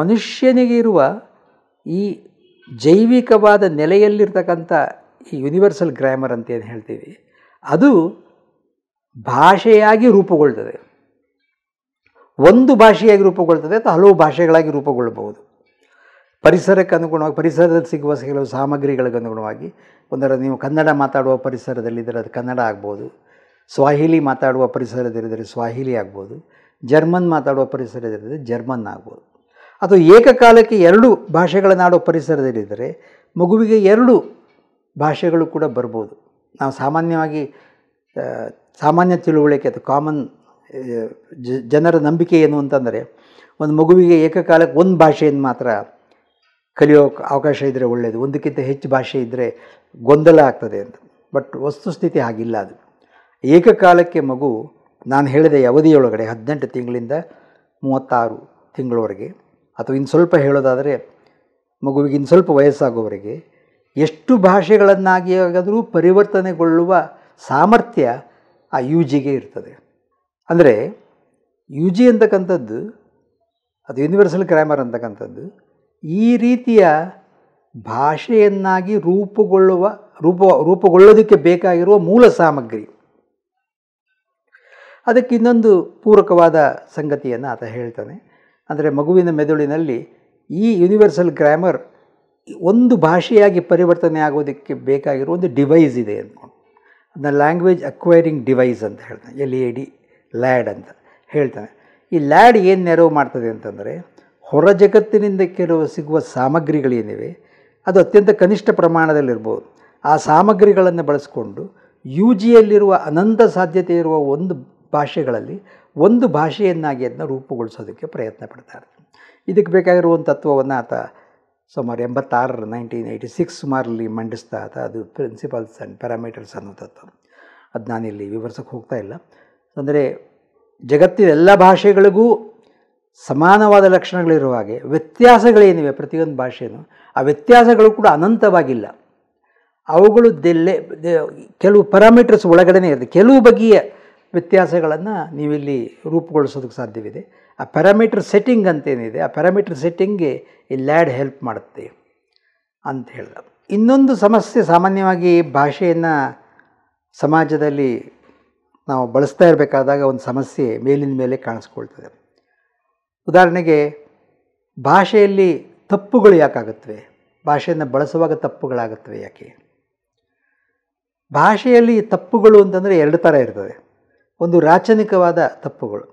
ಮನುಷ್ಯನಿಗೆ ಇರುವ ಈ ಜೈವಿಕವಾದ ನೆಲೆಯಲ್ಲಿರ್ತಕ್ಕಂಥ ಈ ಯೂನಿವರ್ಸಲ್ ಗ್ರಾಮರ್ ಅಂತ ಏನು ಹೇಳ್ತೀವಿ ಅದು ಭಾಷೆಯಾಗಿ ರೂಪುಗೊಳ್ತದೆ ಒಂದು ಭಾಷೆಯಾಗಿ ರೂಪುಗೊಳ್ತದೆ ಅಥವಾ ಹಲವು ಭಾಷೆಗಳಾಗಿ ರೂಪುಗೊಳ್ಳಬಹುದು ಪರಿಸರಕ್ಕೆ ಅನುಗುಣವಾಗಿ ಪರಿಸರದಲ್ಲಿ ಸಿಗುವ ಕೆಲವು ಸಾಮಗ್ರಿಗಳಿಗೆ ಅನುಗುಣವಾಗಿ ಒಂದರ ನೀವು ಕನ್ನಡ ಮಾತಾಡುವ ಪರಿಸರದಲ್ಲಿ ಅದು ಕನ್ನಡ ಆಗ್ಬೋದು ಸ್ವಾಹಿಲಿ ಮಾತಾಡುವ ಪರಿಸರದಲ್ಲಿದ್ದರೆ ಸ್ವಾಹಿಲಿ ಆಗ್ಬೋದು ಜರ್ಮನ್ ಮಾತಾಡುವ ಪರಿಸರದಲ್ಲಿದ್ದರೆ ಜರ್ಮನ್ ಆಗ್ಬೋದು ಅದು ಏಕಕಾಲಕ್ಕೆ ಎರಡು ಭಾಷೆಗಳ ಭಾಷೆಗಳನ್ನಾಡೋ ಪರಿಸರದಲ್ಲಿದ್ದರೆ ಮಗುವಿಗೆ ಎರಡು ಭಾಷೆಗಳು ಕೂಡ ಬರ್ಬೋದು ನಾವು ಸಾಮಾನ್ಯವಾಗಿ ಸಾಮಾನ್ಯ ತಿಳುವಳಿಕೆ ಅಥವಾ ಕಾಮನ್ ಜನರ ನಂಬಿಕೆ ಏನು ಅಂತಂದರೆ ಒಂದು ಮಗುವಿಗೆ ಏಕಕಾಲಕ್ಕೆ ಒಂದು ಭಾಷೆಯನ್ನು ಮಾತ್ರ ಕಲಿಯೋ ಅವಕಾಶ ಇದ್ದರೆ ಒಳ್ಳೆಯದು ಒಂದಕ್ಕಿಂತ ಹೆಚ್ಚು ಭಾಷೆ ಇದ್ದರೆ ಗೊಂದಲ ಆಗ್ತದೆ ಅಂತ ಬಟ್ ವಸ್ತುಸ್ಥಿತಿ ಹಾಗಿಲ್ಲ ಅದು ಏಕಕಾಲಕ್ಕೆ ಮಗು ನಾನು ಹೇಳಿದ ಅವಧಿಯೊಳಗಡೆ ಹದಿನೆಂಟು ತಿಂಗಳಿಂದ ಮೂವತ್ತಾರು ತಿಂಗಳವರೆಗೆ ಅಥವಾ ಇನ್ನು ಸ್ವಲ್ಪ ಹೇಳೋದಾದರೆ ಮಗುವಿಗೆ ಇನ್ನು ಸ್ವಲ್ಪ ವಯಸ್ಸಾಗುವವರಿಗೆ ಎಷ್ಟು ಭಾಷೆಗಳನ್ನಾಗಿ ಪರಿವರ್ತನೆಗೊಳ್ಳುವ ಸಾಮರ್ಥ್ಯ ಆ ಯು ಜಿಗೆ ಇರ್ತದೆ ಅಂದರೆ ಯು ಜಿ ಅಂತಕ್ಕಂಥದ್ದು ಅದು ಯೂನಿವರ್ಸಲ್ ಗ್ರಾಮರ್ ಅಂತಕ್ಕಂಥದ್ದು ಈ ರೀತಿಯ ಭಾಷೆಯನ್ನಾಗಿ ರೂಪುಗೊಳ್ಳುವ ರೂಪ ರೂಪುಗೊಳ್ಳೋದಕ್ಕೆ ಬೇಕಾಗಿರುವ ಮೂಲ ಸಾಮಗ್ರಿ ಅದಕ್ಕೆ ಇನ್ನೊಂದು ಪೂರಕವಾದ ಸಂಗತಿಯನ್ನು ಆತ ಹೇಳ್ತಾನೆ ಅಂದರೆ ಮಗುವಿನ ಮೆದುಳಿನಲ್ಲಿ ಈ ಯೂನಿವರ್ಸಲ್ ಗ್ರಾಮರ್ ಒಂದು ಭಾಷೆಯಾಗಿ ಪರಿವರ್ತನೆ ಆಗೋದಕ್ಕೆ ಬೇಕಾಗಿರೋ ಒಂದು ಡಿವೈಸ್ ಇದೆ ಅಂದ್ಕೊಂಡು ಅದನ್ನ ಲ್ಯಾಂಗ್ವೇಜ್ ಅಕ್ವೈರಿಂಗ್ ಡಿವೈಸ್ ಅಂತ ಹೇಳ್ತಾನೆ ಎಲ್ ಎ ಡಿ ಲ್ಯಾಡ್ ಅಂತ ಹೇಳ್ತಾನೆ ಈ ಲ್ಯಾಡ್ ಏನು ನೆರವು ಮಾಡ್ತದೆ ಅಂತಂದರೆ ಹೊರ ಜಗತ್ತಿನಿಂದ ಕೆಲವು ಸಿಗುವ ಸಾಮಗ್ರಿಗಳೇನಿವೆ ಅದು ಅತ್ಯಂತ ಕನಿಷ್ಠ ಪ್ರಮಾಣದಲ್ಲಿರ್ಬೋದು ಆ ಸಾಮಗ್ರಿಗಳನ್ನು ಬಳಸಿಕೊಂಡು ಯು ಜಿಯಲ್ಲಿರುವ ಅನಂತ ಸಾಧ್ಯತೆ ಇರುವ ಒಂದು ಭಾಷೆಗಳಲ್ಲಿ ಒಂದು ಭಾಷೆಯನ್ನಾಗಿ ಅದನ್ನ ರೂಪುಗೊಳಿಸೋದಕ್ಕೆ ಪ್ರಯತ್ನ ಪಡ್ತಾರೆ ಇದಕ್ಕೆ ಬೇಕಾಗಿರೋ ಒಂದು ತತ್ವವನ್ನು ಆತ ಸುಮಾರು ಎಂಬತ್ತಾರರ ನೈನ್ಟೀನ್ ಏಯ್ಟಿ ಸಿಕ್ಸ್ ಸುಮಾರಲ್ಲಿ ಮಂಡಿಸ್ತಾ ಆತ ಅದು ಪ್ರಿನ್ಸಿಪಲ್ಸ್ ಆ್ಯಂಡ್ ಪ್ಯಾರಾಮೀಟರ್ಸ್ ಅನ್ನೋ ತತ್ವ ಅದು ನಾನಿಲ್ಲಿ ವಿವರಿಸೋಕ್ಕೆ ಹೋಗ್ತಾ ಇಲ್ಲ ಅಂದರೆ ಜಗತ್ತಿನ ಎಲ್ಲ ಭಾಷೆಗಳಿಗೂ ಸಮಾನವಾದ ಲಕ್ಷಣಗಳಿರುವ ಹಾಗೆ ವ್ಯತ್ಯಾಸಗಳೇನಿವೆ ಪ್ರತಿಯೊಂದು ಭಾಷೆಯೂ ಆ ವ್ಯತ್ಯಾಸಗಳು ಕೂಡ ಅನಂತವಾಗಿಲ್ಲ ಅವುಗಳು ದೆಲ್ಲೆ ಕೆಲವು ಪ್ಯಾರಾಮೀಟರ್ಸ್ ಒಳಗಡೆನೇ ಇರುತ್ತೆ ಕೆಲವು ಬಗೆಯ ವ್ಯತ್ಯಾಸಗಳನ್ನು ನೀವಿಲ್ಲಿ ರೂಪುಗೊಳಿಸೋದಕ್ಕೆ ಸಾಧ್ಯವಿದೆ ಆ ಪ್ಯಾರಾಮೀಟರ್ ಸೆಟ್ಟಿಂಗ್ ಅಂತೇನಿದೆ ಆ ಪ್ಯಾರಾಮೀಟರ್ ಸೆಟ್ಟಿಂಗ್ಗೆ ಈ ಲ್ಯಾಡ್ ಹೆಲ್ಪ್ ಮಾಡುತ್ತೆ ಅಂತ ಹೇಳಿದ ಇನ್ನೊಂದು ಸಮಸ್ಯೆ ಸಾಮಾನ್ಯವಾಗಿ ಭಾಷೆಯನ್ನು ಸಮಾಜದಲ್ಲಿ ನಾವು ಬಳಸ್ತಾ ಇರಬೇಕಾದಾಗ ಒಂದು ಸಮಸ್ಯೆ ಮೇಲಿನ ಮೇಲೆ ಕಾಣಿಸ್ಕೊಳ್ತದೆ ಉದಾಹರಣೆಗೆ ಭಾಷೆಯಲ್ಲಿ ತಪ್ಪುಗಳು ಯಾಕಾಗುತ್ತವೆ ಭಾಷೆಯನ್ನು ಬಳಸುವಾಗ ತಪ್ಪುಗಳಾಗುತ್ತವೆ ಯಾಕೆ ಭಾಷೆಯಲ್ಲಿ ತಪ್ಪುಗಳು ಅಂತಂದರೆ ಎರಡು ಥರ ಇರ್ತದೆ ಒಂದು ರಾಚನಿಕವಾದ ತಪ್ಪುಗಳು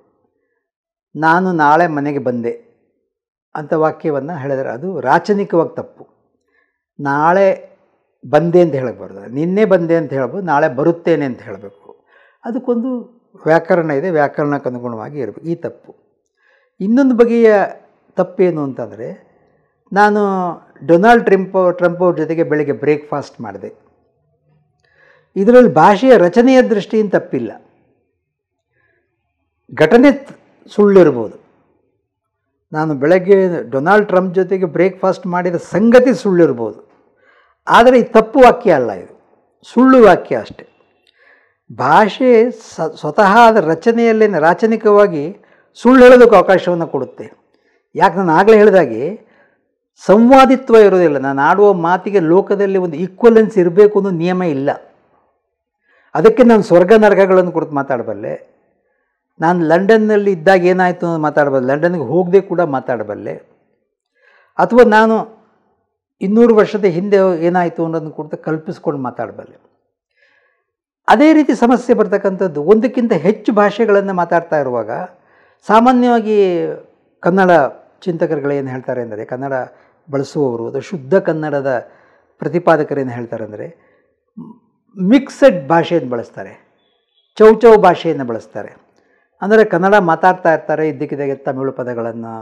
ನಾನು ನಾಳೆ ಮನೆಗೆ ಬಂದೆ ಅಂತ ವಾಕ್ಯವನ್ನು ಹೇಳಿದರೆ ಅದು ರಾಚನಿಕವಾಗಿ ತಪ್ಪು ನಾಳೆ ಬಂದೆ ಅಂತ ಹೇಳಬಾರ್ದು ನಿನ್ನೆ ಬಂದೆ ಅಂತ ಹೇಳ್ಬೋದು ನಾಳೆ ಬರುತ್ತೇನೆ ಅಂತ ಹೇಳಬೇಕು ಅದಕ್ಕೊಂದು ವ್ಯಾಕರಣ ಇದೆ ವ್ಯಾಕರಣಕ್ಕೆ ಅನುಗುಣವಾಗಿ ಇರಬೇಕು ಈ ತಪ್ಪು ಇನ್ನೊಂದು ಬಗೆಯ ತಪ್ಪೇನು ಅಂತಂದರೆ ನಾನು ಡೊನಾಲ್ಡ್ ಟ್ರಂಪ್ ಟ್ರಂಪ್ ಅವ್ರ ಜೊತೆಗೆ ಬೆಳಗ್ಗೆ ಬ್ರೇಕ್ಫಾಸ್ಟ್ ಮಾಡಿದೆ ಇದರಲ್ಲಿ ಭಾಷೆಯ ರಚನೆಯ ದೃಷ್ಟಿಯಿಂದ ತಪ್ಪಿಲ್ಲ ಘಟನೆ ಸುಳ್ಳಿರ್ಬೋದು ನಾನು ಬೆಳಗ್ಗೆ ಡೊನಾಲ್ಡ್ ಟ್ರಂಪ್ ಜೊತೆಗೆ ಬ್ರೇಕ್ಫಾಸ್ಟ್ ಮಾಡಿದ ಸಂಗತಿ ಸುಳ್ಳಿರ್ಬೋದು ಆದರೆ ಈ ತಪ್ಪು ವಾಕ್ಯ ಅಲ್ಲ ಇದು ಸುಳ್ಳು ವಾಕ್ಯ ಅಷ್ಟೆ ಭಾಷೆ ಸ ಸ್ವತಃ ಆದ ರಚನೆಯಲ್ಲೇ ರಾಚನಿಕವಾಗಿ ಸುಳ್ಳು ಹೇಳೋದಕ್ಕೆ ಅವಕಾಶವನ್ನು ಕೊಡುತ್ತೆ ಯಾಕೆ ನಾನು ಆಗಲೇ ಹೇಳಿದಾಗೆ ಸಂವಾದಿತ್ವ ಇರೋದಿಲ್ಲ ನಾನು ಆಡುವ ಮಾತಿಗೆ ಲೋಕದಲ್ಲಿ ಒಂದು ಈಕ್ವಲೆನ್ಸ್ ಇರಬೇಕು ಅನ್ನೋ ನಿಯಮ ಇಲ್ಲ ಅದಕ್ಕೆ ನಾನು ಸ್ವರ್ಗ ನರಕಗಳನ್ನು ಕುರಿತು ಮಾತಾಡಬಲ್ಲೆ ನಾನು ಲಂಡನ್ನಲ್ಲಿ ಇದ್ದಾಗ ಏನಾಯಿತು ಅಂತ ಮಾತಾಡಬಲ್ಲೆ ಲಂಡನ್ಗೆ ಹೋಗದೆ ಕೂಡ ಮಾತಾಡಬಲ್ಲೆ ಅಥವಾ ನಾನು ಇನ್ನೂರು ವರ್ಷದ ಹಿಂದೆ ಏನಾಯಿತು ಅನ್ನೋದನ್ನು ಕೂಡ ಕಲ್ಪಿಸ್ಕೊಂಡು ಮಾತಾಡಬಲ್ಲೆ ಅದೇ ರೀತಿ ಸಮಸ್ಯೆ ಬರ್ತಕ್ಕಂಥದ್ದು ಒಂದಕ್ಕಿಂತ ಹೆಚ್ಚು ಭಾಷೆಗಳನ್ನು ಮಾತಾಡ್ತಾ ಇರುವಾಗ ಸಾಮಾನ್ಯವಾಗಿ ಕನ್ನಡ ಚಿಂತಕರುಗಳೇನು ಹೇಳ್ತಾರೆ ಅಂದರೆ ಕನ್ನಡ ಬಳಸುವವರು ಅದು ಶುದ್ಧ ಕನ್ನಡದ ಪ್ರತಿಪಾದಕರೇನು ಹೇಳ್ತಾರೆ ಅಂದರೆ ಮಿಕ್ಸಡ್ ಭಾಷೆಯನ್ನು ಬಳಸ್ತಾರೆ ಚೌಚೌ ಭಾಷೆಯನ್ನು ಬಳಸ್ತಾರೆ ಅಂದರೆ ಕನ್ನಡ ಮಾತಾಡ್ತಾ ಇರ್ತಾರೆ ಇದ್ದಕ್ಕಿದ್ದಾಗೆ ತಮಿಳು ಪದಗಳನ್ನು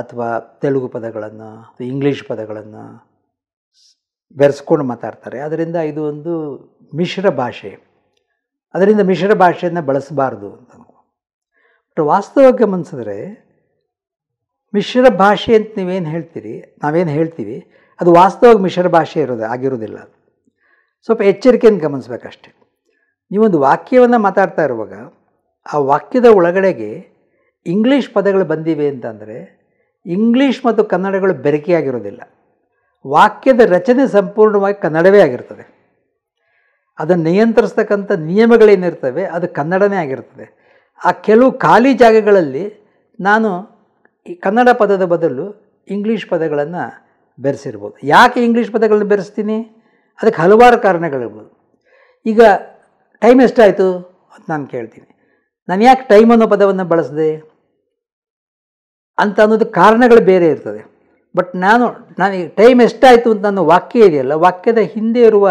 ಅಥವಾ ತೆಲುಗು ಪದಗಳನ್ನು ಇಂಗ್ಲೀಷ್ ಪದಗಳನ್ನು ಬೆರೆಸ್ಕೊಂಡು ಮಾತಾಡ್ತಾರೆ ಅದರಿಂದ ಇದು ಒಂದು ಮಿಶ್ರ ಭಾಷೆ ಅದರಿಂದ ಮಿಶ್ರ ಭಾಷೆಯನ್ನು ಬಳಸಬಾರ್ದು ಅಂತ ಬಟ್ ವಾಸ್ತವ ಗಮನಿಸಿದ್ರೆ ಮಿಶ್ರ ಭಾಷೆ ಅಂತ ನೀವೇನು ಹೇಳ್ತೀರಿ ನಾವೇನು ಹೇಳ್ತೀವಿ ಅದು ವಾಸ್ತವವಾಗಿ ಮಿಶ್ರ ಭಾಷೆ ಇರೋದು ಆಗಿರೋದಿಲ್ಲ ಸ್ವಲ್ಪ ಎಚ್ಚರಿಕೆಯನ್ನು ಗಮನಿಸ್ಬೇಕಷ್ಟೆ ನೀವೊಂದು ವಾಕ್ಯವನ್ನು ಮಾತಾಡ್ತಾ ಇರುವಾಗ ಆ ವಾಕ್ಯದ ಒಳಗಡೆಗೆ ಇಂಗ್ಲೀಷ್ ಪದಗಳು ಬಂದಿವೆ ಅಂತಂದರೆ ಇಂಗ್ಲೀಷ್ ಮತ್ತು ಕನ್ನಡಗಳು ಬೆರಕೆಯಾಗಿರೋದಿಲ್ಲ ವಾಕ್ಯದ ರಚನೆ ಸಂಪೂರ್ಣವಾಗಿ ಕನ್ನಡವೇ ಆಗಿರ್ತದೆ ಅದನ್ನು ನಿಯಂತ್ರಿಸ್ತಕ್ಕಂಥ ನಿಯಮಗಳೇನಿರ್ತವೆ ಅದು ಕನ್ನಡನೇ ಆಗಿರ್ತದೆ ಆ ಕೆಲವು ಖಾಲಿ ಜಾಗಗಳಲ್ಲಿ ನಾನು ಈ ಕನ್ನಡ ಪದದ ಬದಲು ಇಂಗ್ಲೀಷ್ ಪದಗಳನ್ನು ಬೆರೆಸಿರ್ಬೋದು ಯಾಕೆ ಇಂಗ್ಲೀಷ್ ಪದಗಳನ್ನು ಬೆರೆಸ್ತೀನಿ ಅದಕ್ಕೆ ಹಲವಾರು ಕಾರಣಗಳಿರ್ಬೋದು ಈಗ ಟೈಮ್ ಎಷ್ಟಾಯಿತು ಅಂತ ನಾನು ಕೇಳ್ತೀನಿ ನಾನು ಯಾಕೆ ಟೈಮ್ ಅನ್ನೋ ಪದವನ್ನು ಬಳಸಿದೆ ಅಂತ ಅನ್ನೋದು ಕಾರಣಗಳು ಬೇರೆ ಇರ್ತದೆ ಬಟ್ ನಾನು ನನಗೆ ಟೈಮ್ ಎಷ್ಟಾಯಿತು ಅಂತ ನಾನು ವಾಕ್ಯ ಇದೆಯಲ್ಲ ವಾಕ್ಯದ ಹಿಂದೆ ಇರುವ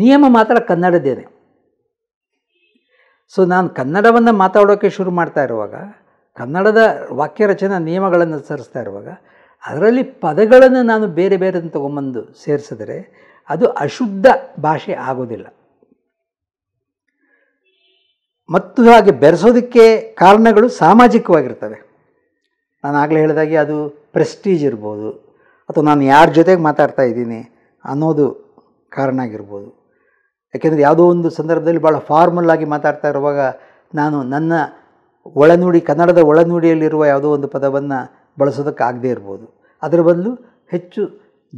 ನಿಯಮ ಮಾತ್ರ ಕನ್ನಡದೇನೆ ಸೊ ನಾನು ಕನ್ನಡವನ್ನು ಮಾತಾಡೋಕ್ಕೆ ಶುರು ಮಾಡ್ತಾ ಇರುವಾಗ ಕನ್ನಡದ ವಾಕ್ಯ ರಚನಾ ನಿಯಮಗಳನ್ನು ಸರಿಸ್ತಾ ಇರುವಾಗ ಅದರಲ್ಲಿ ಪದಗಳನ್ನು ನಾನು ಬೇರೆ ಬೇರೆ ತೊಗೊಂಬಂದು ಸೇರಿಸಿದರೆ ಅದು ಅಶುದ್ಧ ಭಾಷೆ ಆಗೋದಿಲ್ಲ ಮತ್ತು ಹಾಗೆ ಬೆರೆಸೋದಕ್ಕೆ ಕಾರಣಗಳು ಸಾಮಾಜಿಕವಾಗಿರ್ತವೆ ನಾನು ಆಗಲೇ ಹೇಳಿದಾಗೆ ಅದು ಪ್ರೆಸ್ಟೀಜ್ ಇರ್ಬೋದು ಅಥವಾ ನಾನು ಯಾರ ಜೊತೆಗೆ ಮಾತಾಡ್ತಾ ಇದ್ದೀನಿ ಅನ್ನೋದು ಕಾರಣ ಆಗಿರ್ಬೋದು ಯಾಕೆಂದರೆ ಯಾವುದೋ ಒಂದು ಸಂದರ್ಭದಲ್ಲಿ ಭಾಳ ಫಾರ್ಮಲ್ ಆಗಿ ಮಾತಾಡ್ತಾ ಇರುವಾಗ ನಾನು ನನ್ನ ಒಳನುಡಿ ಕನ್ನಡದ ಒಳನುಡಿಯಲ್ಲಿರುವ ಯಾವುದೋ ಒಂದು ಪದವನ್ನು ಆಗದೇ ಇರ್ಬೋದು ಅದರ ಬದಲು ಹೆಚ್ಚು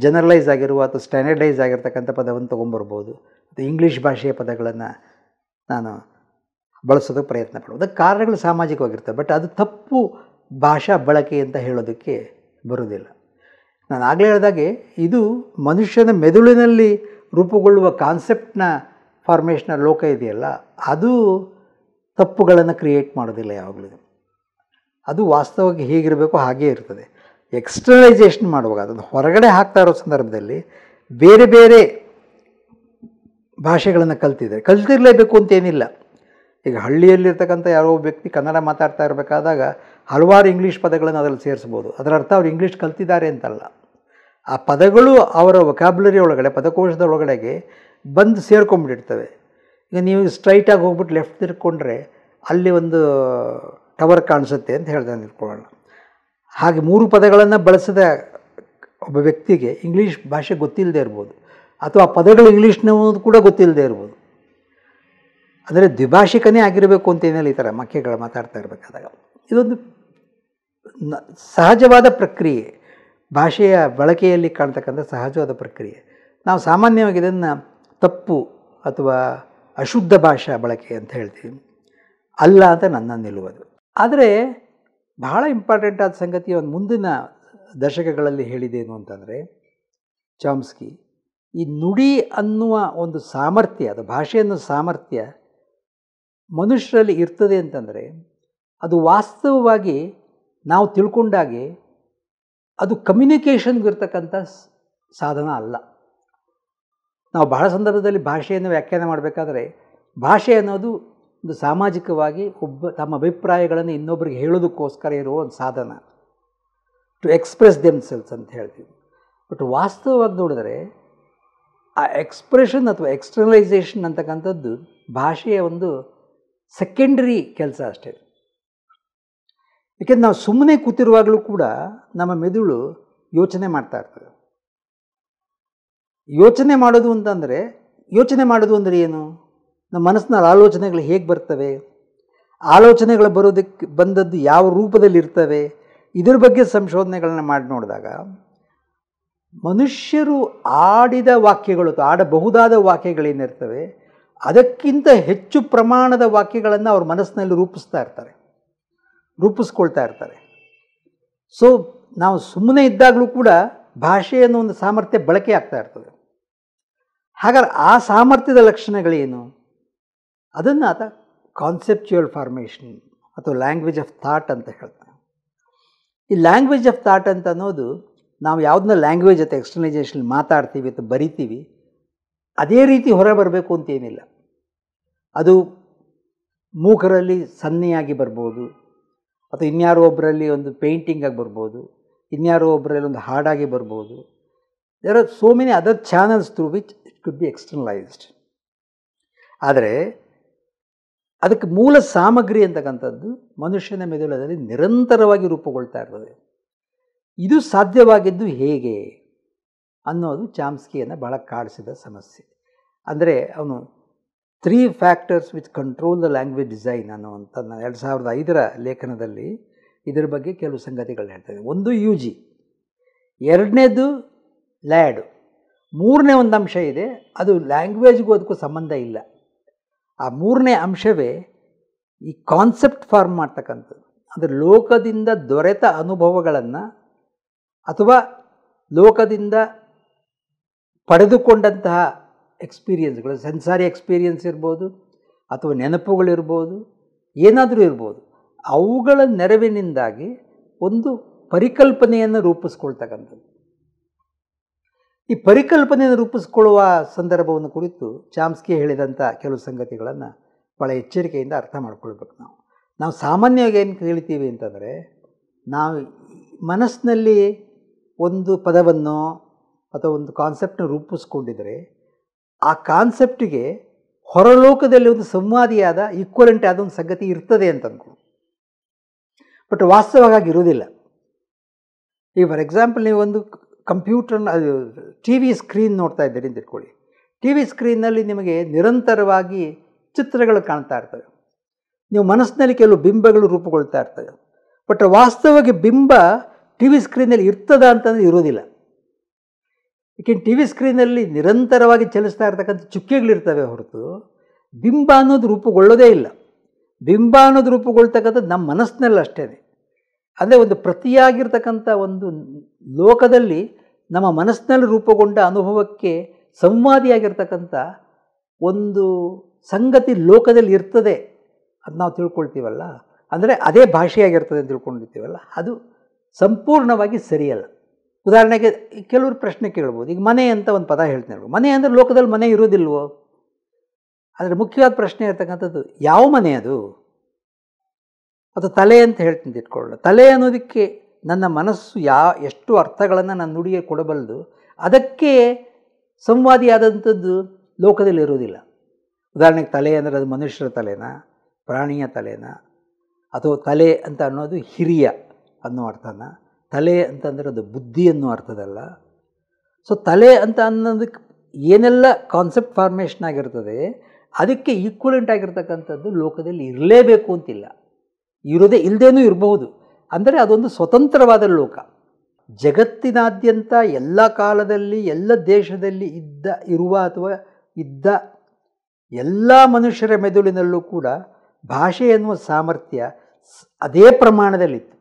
ಜನರಲೈಸ್ ಆಗಿರುವ ಅಥವಾ ಸ್ಟ್ಯಾಂಡರ್ಡೈಸ್ ಆಗಿರ್ತಕ್ಕಂಥ ಪದವನ್ನು ತೊಗೊಂಬರ್ಬೋದು ಅಥವಾ ಇಂಗ್ಲೀಷ್ ಭಾಷೆಯ ಪದಗಳನ್ನು ನಾನು ಬಳಸೋದಕ್ಕೆ ಪ್ರಯತ್ನ ಅದಕ್ಕೆ ಕಾರಣಗಳು ಸಾಮಾಜಿಕವಾಗಿರ್ತವೆ ಬಟ್ ಅದು ತಪ್ಪು ಭಾಷಾ ಬಳಕೆ ಅಂತ ಹೇಳೋದಕ್ಕೆ ಬರೋದಿಲ್ಲ ನಾನು ಆಗಲೇ ಹೇಳಿದಾಗೆ ಇದು ಮನುಷ್ಯನ ಮೆದುಳಿನಲ್ಲಿ ರೂಪುಗೊಳ್ಳುವ ಕಾನ್ಸೆಪ್ಟ್ನ ಫಾರ್ಮೇಷನ್ ಲೋಕ ಇದೆಯಲ್ಲ ಅದು ತಪ್ಪುಗಳನ್ನು ಕ್ರಿಯೇಟ್ ಮಾಡೋದಿಲ್ಲ ಯಾವಾಗಲೂ ಅದು ವಾಸ್ತವವಾಗಿ ಹೇಗಿರಬೇಕು ಹಾಗೇ ಇರ್ತದೆ ಎಕ್ಸ್ಟರ್ನಲೈಸೇಷನ್ ಮಾಡುವಾಗ ಅದನ್ನು ಹೊರಗಡೆ ಹಾಕ್ತಾ ಇರೋ ಸಂದರ್ಭದಲ್ಲಿ ಬೇರೆ ಬೇರೆ ಭಾಷೆಗಳನ್ನು ಕಲ್ತಿದ್ದಾರೆ ಕಲ್ತಿರಲೇಬೇಕು ಅಂತೇನಿಲ್ಲ ಈಗ ಹಳ್ಳಿಯಲ್ಲಿರ್ತಕ್ಕಂಥ ಯಾರೋ ವ್ಯಕ್ತಿ ಕನ್ನಡ ಮಾತಾಡ್ತಾ ಇರಬೇಕಾದಾಗ ಹಲವಾರು ಇಂಗ್ಲೀಷ್ ಪದಗಳನ್ನು ಅದರಲ್ಲಿ ಸೇರಿಸ್ಬೋದು ಅದರ ಅರ್ಥ ಅವ್ರು ಇಂಗ್ಲೀಷ್ ಕಲ್ತಿದ್ದಾರೆ ಅಂತಲ್ಲ ಆ ಪದಗಳು ಅವರ ವೊಕ್ಯಾಬ್ಯುಲರಿ ಒಳಗಡೆ ಪದಕೋಶದ ಒಳಗಡೆಗೆ ಬಂದು ಸೇರ್ಕೊಂಡ್ಬಿಟ್ಟಿರ್ತವೆ ಈಗ ನೀವು ಸ್ಟ್ರೈಟಾಗಿ ಹೋಗ್ಬಿಟ್ಟು ಲೆಫ್ಟ್ ತಿರ್ಕೊಂಡ್ರೆ ಅಲ್ಲಿ ಒಂದು ಟವರ್ ಕಾಣಿಸುತ್ತೆ ಅಂತ ಹೇಳ್ದಂಗೆ ಇಟ್ಕೊಳ್ಳೋಣ ಹಾಗೆ ಮೂರು ಪದಗಳನ್ನು ಬಳಸಿದ ಒಬ್ಬ ವ್ಯಕ್ತಿಗೆ ಇಂಗ್ಲೀಷ್ ಭಾಷೆ ಗೊತ್ತಿಲ್ಲದೆ ಇರ್ಬೋದು ಅಥವಾ ಆ ಪದಗಳು ಇಂಗ್ಲೀಷ್ನೂ ಕೂಡ ಗೊತ್ತಿಲ್ಲದೆ ಇರ್ಬೋದು ಅಂದರೆ ದ್ವಿಭಾಷಿಕನೇ ಆಗಿರಬೇಕು ಅಂತೇನಿಲ್ಲ ಈ ಥರ ಮಕ್ಕೆಗಳ ಮಾತಾಡ್ತಾ ಇರಬೇಕಾದಾಗ ಇದೊಂದು ಸಹಜವಾದ ಪ್ರಕ್ರಿಯೆ ಭಾಷೆಯ ಬಳಕೆಯಲ್ಲಿ ಕಾಣ್ತಕ್ಕಂಥ ಸಹಜವಾದ ಪ್ರಕ್ರಿಯೆ ನಾವು ಸಾಮಾನ್ಯವಾಗಿ ಇದನ್ನು ತಪ್ಪು ಅಥವಾ ಅಶುದ್ಧ ಭಾಷಾ ಬಳಕೆ ಅಂತ ಹೇಳ್ತೀವಿ ಅಲ್ಲ ಅಂತ ನನ್ನ ನಿಲ್ಲುವುದು ಆದರೆ ಬಹಳ ಇಂಪಾರ್ಟೆಂಟ್ ಆದ ಸಂಗತಿ ಒಂದು ಮುಂದಿನ ದಶಕಗಳಲ್ಲಿ ಹೇಳಿದೇನು ಅಂತಂದರೆ ಚಾಮ್ಸ್ಕಿ ಈ ನುಡಿ ಅನ್ನುವ ಒಂದು ಸಾಮರ್ಥ್ಯ ಅದು ಭಾಷೆ ಅನ್ನೋ ಸಾಮರ್ಥ್ಯ ಮನುಷ್ಯರಲ್ಲಿ ಇರ್ತದೆ ಅಂತಂದರೆ ಅದು ವಾಸ್ತವವಾಗಿ ನಾವು ತಿಳ್ಕೊಂಡಾಗೆ ಅದು ಕಮ್ಯುನಿಕೇಷನ್ಗಿರ್ತಕ್ಕಂಥ ಸಾಧನ ಅಲ್ಲ ನಾವು ಬಹಳ ಸಂದರ್ಭದಲ್ಲಿ ಭಾಷೆಯನ್ನು ವ್ಯಾಖ್ಯಾನ ಮಾಡಬೇಕಾದ್ರೆ ಭಾಷೆ ಅನ್ನೋದು ಒಂದು ಸಾಮಾಜಿಕವಾಗಿ ಒಬ್ಬ ತಮ್ಮ ಅಭಿಪ್ರಾಯಗಳನ್ನು ಇನ್ನೊಬ್ರಿಗೆ ಹೇಳೋದಕ್ಕೋಸ್ಕರ ಇರುವ ಒಂದು ಸಾಧನ ಟು ಎಕ್ಸ್ಪ್ರೆಸ್ ದೆಮ್ ಸೆಲ್ಸ್ ಅಂತ ಹೇಳ್ತೀವಿ ಬಟ್ ವಾಸ್ತವವಾಗಿ ನೋಡಿದರೆ ಆ ಎಕ್ಸ್ಪ್ರೆಷನ್ ಅಥವಾ ಎಕ್ಸ್ಟರ್ನಲೈಸೇಷನ್ ಅಂತಕ್ಕಂಥದ್ದು ಭಾಷೆಯ ಒಂದು ಸೆಕೆಂಡ್ರಿ ಕೆಲಸ ಅಷ್ಟೇ ಯಾಕೆಂದ್ರೆ ನಾವು ಸುಮ್ಮನೆ ಕೂತಿರುವಾಗಲೂ ಕೂಡ ನಮ್ಮ ಮೆದುಳು ಯೋಚನೆ ಮಾಡ್ತಾ ಇರ್ತದೆ ಯೋಚನೆ ಮಾಡೋದು ಅಂತಂದರೆ ಯೋಚನೆ ಮಾಡೋದು ಅಂದರೆ ಏನು ನಮ್ಮ ಮನಸ್ಸಿನಲ್ಲಿ ಆಲೋಚನೆಗಳು ಹೇಗೆ ಬರ್ತವೆ ಆಲೋಚನೆಗಳು ಬರೋದಕ್ಕೆ ಬಂದದ್ದು ಯಾವ ರೂಪದಲ್ಲಿ ಇರ್ತವೆ ಇದ್ರ ಬಗ್ಗೆ ಸಂಶೋಧನೆಗಳನ್ನ ಮಾಡಿ ನೋಡಿದಾಗ ಮನುಷ್ಯರು ಆಡಿದ ವಾಕ್ಯಗಳು ಆಡಬಹುದಾದ ವಾಕ್ಯಗಳೇನಿರ್ತವೆ ಅದಕ್ಕಿಂತ ಹೆಚ್ಚು ಪ್ರಮಾಣದ ವಾಕ್ಯಗಳನ್ನು ಅವ್ರ ಮನಸ್ಸಿನಲ್ಲಿ ರೂಪಿಸ್ತಾ ಇರ್ತಾರೆ ರೂಪಿಸ್ಕೊಳ್ತಾ ಇರ್ತಾರೆ ಸೊ ನಾವು ಸುಮ್ಮನೆ ಇದ್ದಾಗಲೂ ಕೂಡ ಭಾಷೆ ಅನ್ನೋ ಒಂದು ಸಾಮರ್ಥ್ಯ ಬಳಕೆ ಆಗ್ತಾ ಇರ್ತದೆ ಹಾಗಾದ್ರೆ ಆ ಸಾಮರ್ಥ್ಯದ ಲಕ್ಷಣಗಳೇನು ಅದನ್ನು ಆತ ಕಾನ್ಸೆಪ್ಚುಯಲ್ ಫಾರ್ಮೇಷನ್ ಅಥವಾ ಲ್ಯಾಂಗ್ವೇಜ್ ಆಫ್ ಥಾಟ್ ಅಂತ ಹೇಳ್ತಾನೆ ಈ ಲ್ಯಾಂಗ್ವೇಜ್ ಆಫ್ ಥಾಟ್ ಅಂತ ಅನ್ನೋದು ನಾವು ಯಾವುದನ್ನ ಲ್ಯಾಂಗ್ವೇಜ್ ಅಥವಾ ಎಕ್ಸ್ಟ್ರನೈಜೇಷನ್ ಮಾತಾಡ್ತೀವಿ ಅಥವಾ ಬರಿತೀವಿ ಅದೇ ರೀತಿ ಹೊರಬರಬೇಕು ಬರಬೇಕು ಅಂತೇನಿಲ್ಲ ಅದು ಮೂಕರಲ್ಲಿ ಸನ್ನೆಯಾಗಿ ಬರ್ಬೋದು ಅಥವಾ ಇನ್ಯಾರೋ ಒಬ್ಬರಲ್ಲಿ ಒಂದು ಪೇಂಟಿಂಗಾಗಿ ಬರ್ಬೋದು ಇನ್ಯಾರೋ ಒಬ್ಬರಲ್ಲಿ ಒಂದು ಹಾಡಾಗಿ ಬರ್ಬೋದು there are so many other channels through which it could be externalised ಆದರೆ ಅದಕ್ಕೆ ಮೂಲ ಸಾಮಗ್ರಿ ಅಂತಕ್ಕಂಥದ್ದು ಮನುಷ್ಯನ ಮೆದುಳದಲ್ಲಿ ನಿರಂತರವಾಗಿ ರೂಪುಗೊಳ್ತಾ ಇರ್ತದೆ ಇದು ಸಾಧ್ಯವಾಗಿದ್ದು ಹೇಗೆ ಅನ್ನೋದು ಚಾಮ್ಸ್ಕಿಯನ್ನು ಬಹಳ ಕಾಡಿಸಿದ ಸಮಸ್ಯೆ ಅಂದರೆ ಅವನು three factors which control the language design ಅನ್ನುವಂಥ ಎರಡು ಸಾವಿರದ ಐದರ ಲೇಖನದಲ್ಲಿ ಇದರ ಬಗ್ಗೆ ಕೆಲವು ಸಂಗತಿಗಳನ್ನ ಹೇಳ್ತೇನೆ ಒಂದು ಯು ಜಿ ಎರಡನೇದು ಲ್ಯಾಡು ಮೂರನೇ ಒಂದು ಅಂಶ ಇದೆ ಅದು ಲ್ಯಾಂಗ್ವೇಜ್ಗೂ ಅದಕ್ಕೂ ಸಂಬಂಧ ಇಲ್ಲ ಆ ಮೂರನೇ ಅಂಶವೇ ಈ ಕಾನ್ಸೆಪ್ಟ್ ಫಾರ್ಮ್ ಮಾಡ್ತಕ್ಕಂಥದ್ದು ಅಂದರೆ ಲೋಕದಿಂದ ದೊರೆತ ಅನುಭವಗಳನ್ನು ಅಥವಾ ಲೋಕದಿಂದ ಪಡೆದುಕೊಂಡಂತಹ ಎಕ್ಸ್ಪೀರಿಯೆನ್ಸ್ಗಳು ಸೆನ್ಸಾರಿ ಎಕ್ಸ್ಪೀರಿಯೆನ್ಸ್ ಇರ್ಬೋದು ಅಥವಾ ನೆನಪುಗಳಿರ್ಬೋದು ಏನಾದರೂ ಇರ್ಬೋದು ಅವುಗಳ ನೆರವಿನಿಂದಾಗಿ ಒಂದು ಪರಿಕಲ್ಪನೆಯನ್ನು ರೂಪಿಸ್ಕೊಳ್ತಕ್ಕಂಥದ್ದು ಈ ಪರಿಕಲ್ಪನೆಯನ್ನು ರೂಪಿಸ್ಕೊಳ್ಳುವ ಸಂದರ್ಭವನ್ನು ಕುರಿತು ಚಾಮ್ಸ್ಕಿ ಹೇಳಿದಂಥ ಕೆಲವು ಸಂಗತಿಗಳನ್ನು ಭಾಳ ಎಚ್ಚರಿಕೆಯಿಂದ ಅರ್ಥ ಮಾಡ್ಕೊಳ್ಬೇಕು ನಾವು ನಾವು ಸಾಮಾನ್ಯವಾಗಿ ಏನು ಕೇಳ್ತೀವಿ ಅಂತಂದರೆ ನಾವು ಮನಸ್ಸಿನಲ್ಲಿ ಒಂದು ಪದವನ್ನು ಅಥವಾ ಒಂದು ಕಾನ್ಸೆಪ್ಟನ್ನು ರೂಪಿಸ್ಕೊಂಡಿದ್ರೆ ಆ ಕಾನ್ಸೆಪ್ಟಿಗೆ ಹೊರಲೋಕದಲ್ಲಿ ಒಂದು ಸಂವಾದಿಯಾದ ಈಕ್ವಲೆಂಟ್ ಆದ ಒಂದು ಸಂಗತಿ ಇರ್ತದೆ ಅಂತ ಅಂದ್ಕೊಂಡು ಬಟ್ ವಾಸ್ತವವಾಗಿ ಇರೋದಿಲ್ಲ ಈಗ ಫಾರ್ ಎಕ್ಸಾಂಪಲ್ ನೀವು ಒಂದು ಕಂಪ್ಯೂಟರ್ನ ಟಿ ವಿ ಸ್ಕ್ರೀನ್ ನೋಡ್ತಾ ಇದ್ದೀರಿ ಅಂತ ಇಟ್ಕೊಳ್ಳಿ ಟಿ ವಿ ಸ್ಕ್ರೀನ್ನಲ್ಲಿ ನಿಮಗೆ ನಿರಂತರವಾಗಿ ಚಿತ್ರಗಳು ಕಾಣ್ತಾ ಇರ್ತವೆ ನೀವು ಮನಸ್ಸಿನಲ್ಲಿ ಕೆಲವು ಬಿಂಬಗಳು ರೂಪುಗೊಳ್ತಾ ಇರ್ತವೆ ಬಟ್ ವಾಸ್ತವವಾಗಿ ಬಿಂಬ ಟಿ ವಿ ಸ್ಕ್ರೀನಲ್ಲಿ ಇರ್ತದ ಅಂತಂದರೆ ಇರೋದಿಲ್ಲ ಏಕೆ ಟಿ ವಿ ಸ್ಕ್ರೀನಲ್ಲಿ ನಿರಂತರವಾಗಿ ಚಲಿಸ್ತಾ ಇರ್ತಕ್ಕಂಥ ಚುಕ್ಕೆಗಳಿರ್ತವೆ ಹೊರತು ಬಿಂಬ ಅನ್ನೋದು ರೂಪುಗೊಳ್ಳೋದೇ ಇಲ್ಲ ಬಿಂಬ ಅನ್ನೋದು ರೂಪುಗೊಳ್ತಕ್ಕಂಥದ್ದು ನಮ್ಮ ಮನಸ್ಸಿನಲ್ಲಿ ಅಷ್ಟೇ ಅಂದರೆ ಒಂದು ಪ್ರತಿಯಾಗಿರ್ತಕ್ಕಂಥ ಒಂದು ಲೋಕದಲ್ಲಿ ನಮ್ಮ ಮನಸ್ಸಿನಲ್ಲಿ ರೂಪುಗೊಂಡ ಅನುಭವಕ್ಕೆ ಸಂವಾದಿಯಾಗಿರ್ತಕ್ಕಂಥ ಒಂದು ಸಂಗತಿ ಲೋಕದಲ್ಲಿ ಇರ್ತದೆ ಅದು ನಾವು ತಿಳ್ಕೊಳ್ತೀವಲ್ಲ ಅಂದರೆ ಅದೇ ಭಾಷೆಯಾಗಿರ್ತದೆ ಅಂತ ತಿಳ್ಕೊಂಡಿರ್ತೀವಲ್ಲ ಅದು ಸಂಪೂರ್ಣವಾಗಿ ಸರಿಯಲ್ಲ ಉದಾಹರಣೆಗೆ ಕೆಲವರು ಪ್ರಶ್ನೆ ಕೇಳ್ಬೋದು ಈಗ ಮನೆ ಅಂತ ಒಂದು ಪದ ಹೇಳ್ತೀನಿ ಮನೆ ಅಂದರೆ ಲೋಕದಲ್ಲಿ ಮನೆ ಇರೋದಿಲ್ವೋ ಆದರೆ ಮುಖ್ಯವಾದ ಪ್ರಶ್ನೆ ಇರ್ತಕ್ಕಂಥದ್ದು ಯಾವ ಮನೆ ಅದು ಅದು ತಲೆ ಅಂತ ಹೇಳ್ತೀನಿ ಇಟ್ಕೊಳ್ಳ ತಲೆ ಅನ್ನೋದಕ್ಕೆ ನನ್ನ ಮನಸ್ಸು ಯಾ ಎಷ್ಟು ಅರ್ಥಗಳನ್ನು ನಾನು ನುಡಿಗೆ ಕೊಡಬಲ್ಲದು ಅದಕ್ಕೆ ಸಂವಾದಿಯಾದಂಥದ್ದು ಲೋಕದಲ್ಲಿ ಇರೋದಿಲ್ಲ ಉದಾಹರಣೆಗೆ ತಲೆ ಅಂದರೆ ಅದು ಮನುಷ್ಯರ ತಲೆನಾ ಪ್ರಾಣಿಯ ತಲೆನಾ ಅಥವಾ ತಲೆ ಅಂತ ಅನ್ನೋದು ಹಿರಿಯ ಅನ್ನೋ ಅರ್ಥನ ತಲೆ ಅಂತಂದರೆ ಅದು ಬುದ್ಧಿ ಅನ್ನೋ ಅರ್ಥದಲ್ಲ ಸೊ ತಲೆ ಅಂತ ಅನ್ನೋದಕ್ಕೆ ಏನೆಲ್ಲ ಕಾನ್ಸೆಪ್ಟ್ ಫಾರ್ಮೇಷನ್ ಆಗಿರ್ತದೆ ಅದಕ್ಕೆ ಈಕ್ವಲೆಂಟ್ ಆಗಿರ್ತಕ್ಕಂಥದ್ದು ಲೋಕದಲ್ಲಿ ಇರಲೇಬೇಕು ಅಂತಿಲ್ಲ ಇರೋದೇ ಇಲ್ಲದೇನೂ ಇರಬಹುದು ಅಂದರೆ ಅದೊಂದು ಸ್ವತಂತ್ರವಾದ ಲೋಕ ಜಗತ್ತಿನಾದ್ಯಂತ ಎಲ್ಲ ಕಾಲದಲ್ಲಿ ಎಲ್ಲ ದೇಶದಲ್ಲಿ ಇದ್ದ ಇರುವ ಅಥವಾ ಇದ್ದ ಎಲ್ಲ ಮನುಷ್ಯರ ಮೆದುಳಿನಲ್ಲೂ ಕೂಡ ಭಾಷೆ ಎನ್ನುವ ಸಾಮರ್ಥ್ಯ ಅದೇ ಪ್ರಮಾಣದಲ್ಲಿತ್ತು